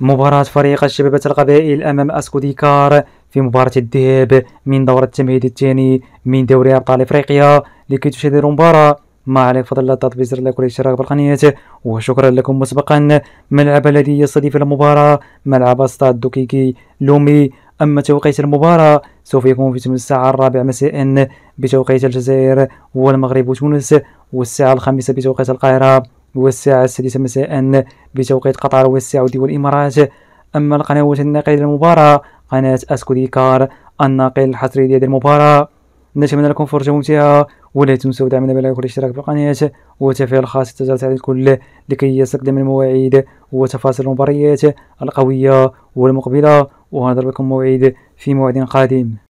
مباراة فريق الشباب القبائل أمام أسكوديكار في مباراة الذهاب من دور التمهيد الثاني من دوري أبطال إفريقيا لكي تشاهدوا المباراة ما عليك فضل الله الضغط بزر لايك والاشتراك بالقناة وشكرا لكم مسبقا ملعب الذي يستضيف المباراة ملعب استاد دوكيكي لومي أما توقيت المباراة سوف يكون في الساعة الرابعة مساء بتوقيت الجزائر والمغرب وتونس والساعة الخامسة بتوقيت القاهرة والساعة السادسة مساء بتوقيت قطر والسعودية والإمارات أما القنوات الناقلة للمباراة قناة أسكو ديكار الناقل الحصري لهذه المباراة نتمنى لكم فرجة ممتعة ولا تنسوا دعمنا بلايك والاشتراك في القناة وتفعيل الخاص التجارة على الكل لكي يستقدم المواعيد وتفاصيل المباريات القوية والمقبلة ونضرب لكم موعد في موعد قادم